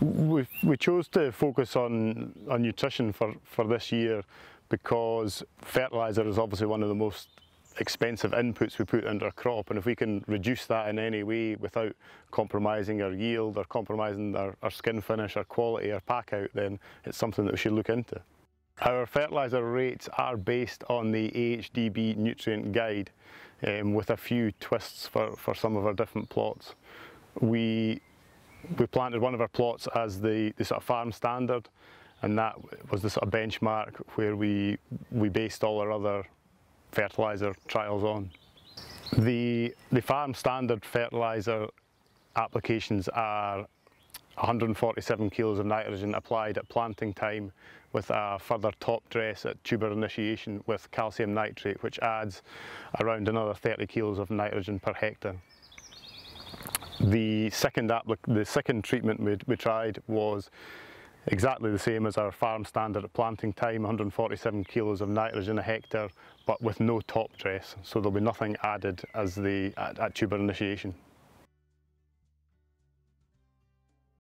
We, we chose to focus on, on nutrition for, for this year because fertiliser is obviously one of the most expensive inputs we put into a crop and if we can reduce that in any way without compromising our yield or compromising our, our skin finish, our quality, our pack out then it's something that we should look into. Our fertiliser rates are based on the AHDB nutrient guide um, with a few twists for, for some of our different plots. We we planted one of our plots as the, the sort of farm standard and that was the sort of benchmark where we, we based all our other fertiliser trials on. The, the farm standard fertiliser applications are 147 kilos of nitrogen applied at planting time with a further top dress at tuber initiation with calcium nitrate which adds around another 30 kilos of nitrogen per hectare. The second, the second treatment we, we tried was exactly the same as our farm standard at planting time, 147 kilos of nitrogen a hectare, but with no top dress, so there'll be nothing added as the, at, at tuber initiation.